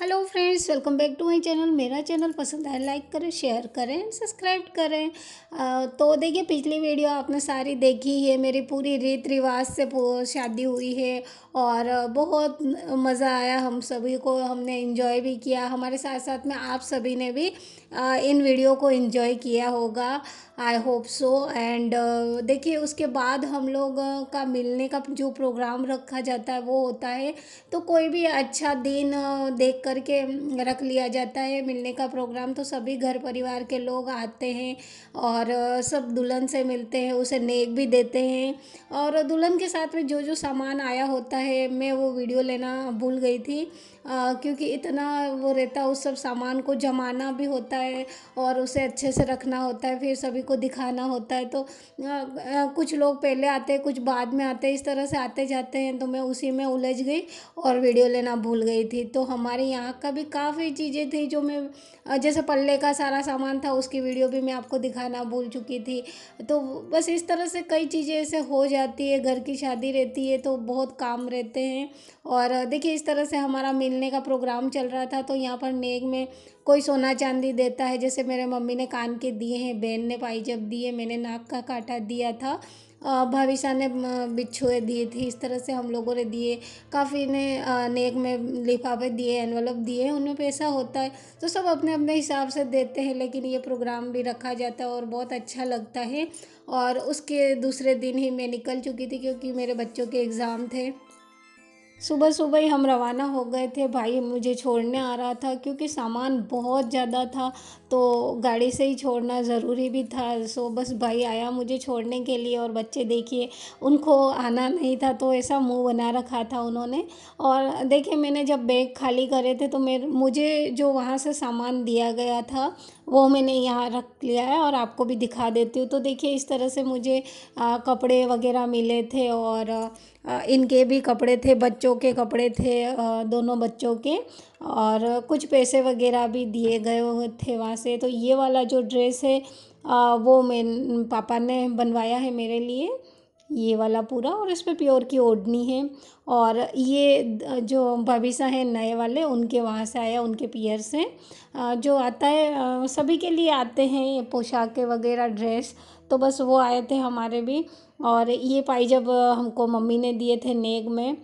hello friends welcome back to my channel मेरा channel पसंद है लाइक करें शेयर करें सब्सक्राइब करें आ, तो देखिए पिछली वीडियो आपने सारी देखी है मेरी पूरी रीत रिवाज से शादी हुई है और बहुत मज़ा आया हम सभी को हमने इन्जॉय भी किया हमारे साथ साथ में आप सभी ने भी आ, इन वीडियो को इन्जॉय किया होगा आई होप सो एंड देखिए उसके बाद हम लोग का मिलने का जो प्रोग्राम रखा जाता है वो होता है तो कोई भी अच्छा दिन देख करके रख लिया जाता है मिलने का प्रोग्राम तो सभी घर परिवार के लोग आते हैं और सब दुल्हन से मिलते हैं उसे नेक भी देते हैं और दुल्हन के साथ में जो जो सामान आया होता है मैं वो वीडियो लेना भूल गई थी आ, क्योंकि इतना वो रहता उस सब सामान को जमाना भी होता है और उसे अच्छे से रखना होता है फिर सभी को दिखाना होता है तो आ, आ, कुछ लोग पहले आते हैं कुछ बाद में आते हैं इस तरह से आते जाते हैं तो मैं उसी में उलझ गई और वीडियो लेना भूल गई थी तो हमारे यहाँ का भी काफ़ी चीज़ें थी जो मैं जैसे पल्ले का सारा सामान था उसकी वीडियो भी मैं आपको दिखाना भूल चुकी थी तो बस इस तरह से कई चीज़ें ऐसे हो जाती है घर की शादी रहती है तो बहुत काम रहते हैं और देखिए इस तरह से हमारा मिलने का प्रोग्राम चल रहा था तो यहाँ पर नेग में कोई सोना चांदी देता है जैसे मेरे मम्मी ने कान के दिए हैं बहन ने पाई जब दिए मैंने नाक का काटा दिया था भाविशा ने बिच्छुए दिए थे इस तरह से हम लोगों ने दिए काफ़ी ने नेक में लिफाफे दिए एनवलप दिए उनमें पैसा होता है तो सब अपने अपने हिसाब से देते हैं लेकिन ये प्रोग्राम भी रखा जाता है और बहुत अच्छा लगता है और उसके दूसरे दिन ही मैं निकल चुकी थी क्योंकि मेरे बच्चों के एग्ज़ाम थे सुबह सुबह ही हम रवाना हो गए थे भाई मुझे छोड़ने आ रहा था क्योंकि सामान बहुत ज़्यादा था तो गाड़ी से ही छोड़ना ज़रूरी भी था सो बस भाई आया मुझे छोड़ने के लिए और बच्चे देखिए उनको आना नहीं था तो ऐसा मुंह बना रखा था उन्होंने और देखिए मैंने जब बैग खाली करे थे तो मेरे मुझे जो वहाँ से सामान दिया गया था वो मैंने यहाँ रख लिया है और आपको भी दिखा देती हूँ तो देखिए इस तरह से मुझे आ, कपड़े वगैरह मिले थे और आ, इनके भी कपड़े थे बच्चों के कपड़े थे आ, दोनों बच्चों के और कुछ पैसे वगैरह भी दिए गए थे वहाँ से तो ये वाला जो ड्रेस है आ, वो मे पापा ने बनवाया है मेरे लिए ये वाला पूरा और इस पर प्योर की ओढ़नी है और ये जो भविषा है नए वाले उनके वहाँ से आया उनके पियर से जो आता है सभी के लिए आते हैं ये पोशाकें वगैरह ड्रेस तो बस वो आए थे हमारे भी और ये पाई जब हमको मम्मी ने दिए थे नेग में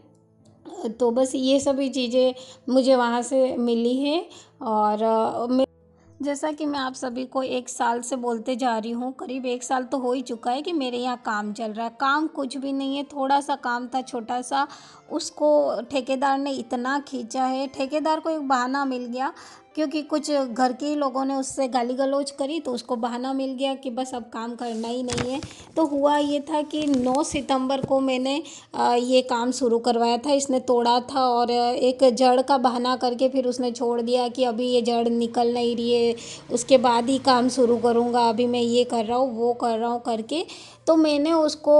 तो बस ये सभी चीज़ें मुझे वहाँ से मिली है और मैं जैसा कि मैं आप सभी को एक साल से बोलते जा रही हूँ करीब एक साल तो हो ही चुका है कि मेरे यहाँ काम चल रहा है काम कुछ भी नहीं है थोड़ा सा काम था छोटा सा उसको ठेकेदार ने इतना खींचा है ठेकेदार को एक बहाना मिल गया क्योंकि कुछ घर के ही लोगों ने उससे गाली गलौज करी तो उसको बहाना मिल गया कि बस अब काम करना ही नहीं है तो हुआ ये था कि 9 सितंबर को मैंने ये काम शुरू करवाया था इसने तोड़ा था और एक जड़ का बहाना करके फिर उसने छोड़ दिया कि अभी ये जड़ निकल नहीं रही है उसके बाद ही काम शुरू करूँगा अभी मैं ये कर रहा हूँ वो कर रहा हूँ करके तो मैंने उसको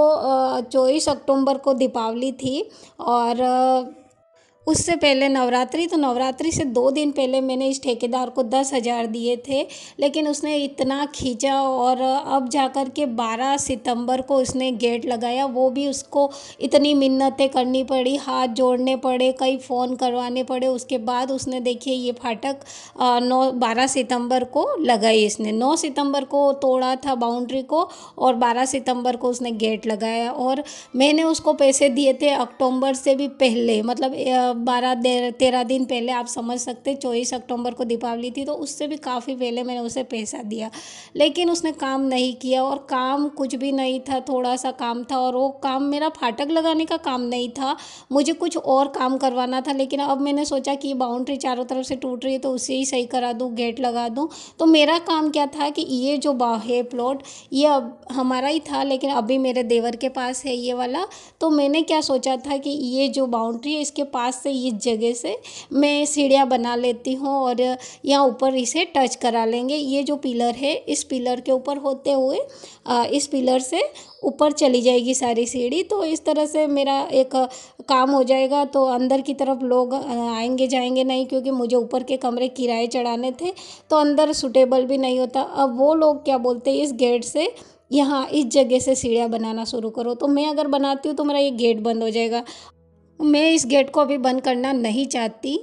चौबीस अक्टूबर को दीपावली थी और उससे पहले नवरात्रि तो नवरात्रि से दो दिन पहले मैंने इस ठेकेदार को दस हज़ार दिए थे लेकिन उसने इतना खींचा और अब जाकर के बारह सितंबर को उसने गेट लगाया वो भी उसको इतनी मिन्नतें करनी पड़ी हाथ जोड़ने पड़े कई फ़ोन करवाने पड़े उसके बाद उसने देखिए ये फाटक नौ बारह सितंबर को लगाई इसने नौ सितंबर को तोड़ा था बाउंड्री को और बारह सितंबर को उसने गेट लगाया और मैंने उसको पैसे दिए थे अक्टूबर से भी पहले मतलब बारह तेरह दिन पहले आप समझ सकते चौबीस अक्टूबर को दीपावली थी तो उससे भी काफ़ी पहले मैंने उसे पैसा दिया लेकिन उसने काम नहीं किया और काम कुछ भी नहीं था थोड़ा सा काम था और वो काम मेरा फाटक लगाने का काम नहीं था मुझे कुछ और काम करवाना था लेकिन अब मैंने सोचा कि बाउंड्री चारों तरफ से टूट रही है तो उसे ही सही करा दूँ गेट लगा दूँ तो मेरा काम क्या था कि ये जो है प्लॉट ये अब हमारा ही था लेकिन अभी मेरे देवर के पास है ये वाला तो मैंने क्या सोचा था कि ये जो बाउंड्री है इसके पास से इस जगह से मैं सीढ़ियाँ बना लेती हूँ और यहाँ ऊपर इसे टच करा लेंगे ये जो पिलर है इस पिलर के ऊपर होते हुए इस पिलर से ऊपर चली जाएगी सारी सीढ़ी तो इस तरह से मेरा एक काम हो जाएगा तो अंदर की तरफ लोग आएंगे जाएंगे नहीं क्योंकि मुझे ऊपर के कमरे किराए चढ़ाने थे तो अंदर सुटेबल भी नहीं होता अब वो लोग क्या बोलते हैं इस गेट से यहाँ इस जगह से सीढ़ियाँ बनाना शुरू करो तो मैं अगर बनाती हूँ तो मेरा ये गेट बंद हो जाएगा मैं इस गेट को अभी बंद करना नहीं चाहती